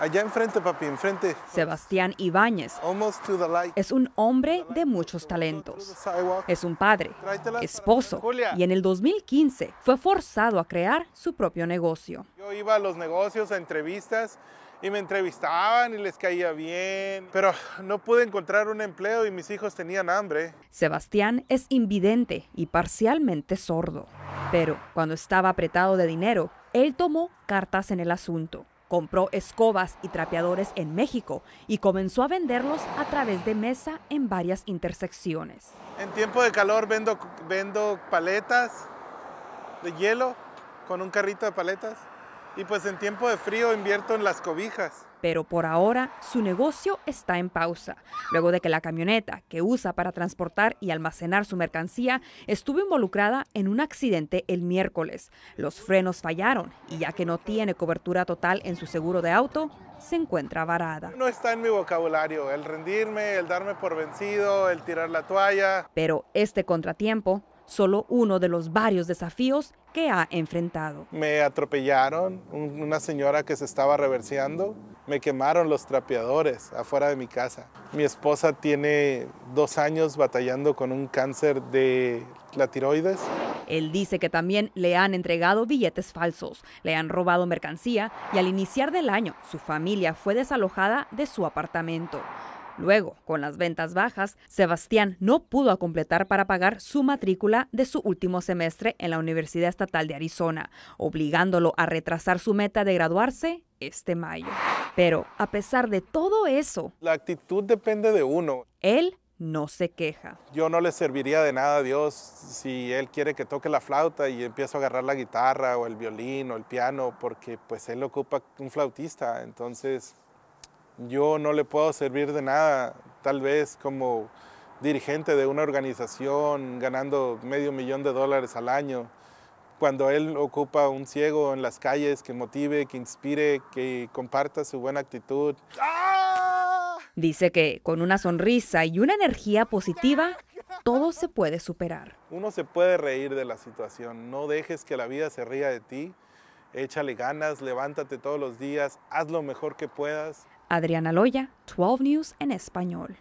Allá enfrente, papi, enfrente. Sebastián Ibáñez es un hombre de muchos talentos. Es un padre, esposo, y en el 2015 fue forzado a crear su propio negocio. Yo iba a los negocios, a entrevistas, y me entrevistaban y les caía bien, pero no pude encontrar un empleo y mis hijos tenían hambre. Sebastián es invidente y parcialmente sordo, pero cuando estaba apretado de dinero, él tomó cartas en el asunto Compró escobas y trapeadores en México y comenzó a venderlos a través de mesa en varias intersecciones. En tiempo de calor vendo, vendo paletas de hielo con un carrito de paletas. Y pues en tiempo de frío invierto en las cobijas. Pero por ahora su negocio está en pausa, luego de que la camioneta que usa para transportar y almacenar su mercancía estuvo involucrada en un accidente el miércoles. Los frenos fallaron y ya que no tiene cobertura total en su seguro de auto, se encuentra varada. No está en mi vocabulario el rendirme, el darme por vencido, el tirar la toalla. Pero este contratiempo solo uno de los varios desafíos que ha enfrentado. Me atropellaron una señora que se estaba reverseando, me quemaron los trapeadores afuera de mi casa. Mi esposa tiene dos años batallando con un cáncer de la tiroides. Él dice que también le han entregado billetes falsos, le han robado mercancía y al iniciar del año su familia fue desalojada de su apartamento. Luego, con las ventas bajas, Sebastián no pudo completar para pagar su matrícula de su último semestre en la Universidad Estatal de Arizona, obligándolo a retrasar su meta de graduarse este mayo. Pero a pesar de todo eso, la actitud depende de uno. Él no se queja. Yo no le serviría de nada a Dios si él quiere que toque la flauta y empiezo a agarrar la guitarra o el violín o el piano, porque pues él ocupa un flautista, entonces yo no le puedo servir de nada, tal vez como dirigente de una organización ganando medio millón de dólares al año, cuando él ocupa un ciego en las calles que motive, que inspire, que comparta su buena actitud. Dice que con una sonrisa y una energía positiva, todo se puede superar. Uno se puede reír de la situación, no dejes que la vida se ría de ti, Échale ganas, levántate todos los días, haz lo mejor que puedas. Adriana Loya, 12 News en español.